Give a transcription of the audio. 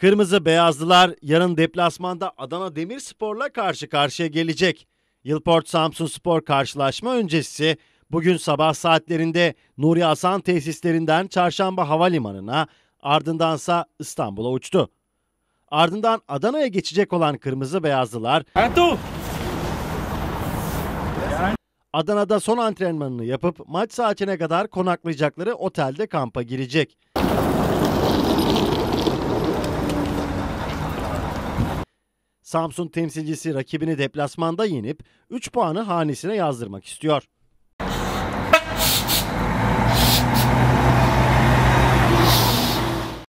Kırmızı beyazlılar yarın deplasmanda Adana Demirspor'la karşı karşıya gelecek. Yılport Samsun Spor karşılaşma öncesi bugün sabah saatlerinde Nuri Asan tesislerinden Çarşamba Havalimanı'na ardındansa İstanbul'a uçtu. Ardından Adana'ya geçecek olan kırmızı beyazlılar Adana'da son antrenmanını yapıp maç saatine kadar konaklayacakları otelde kampa girecek. Samsun temsilcisi rakibini deplasmanda yenip 3 puanı hanesine yazdırmak istiyor.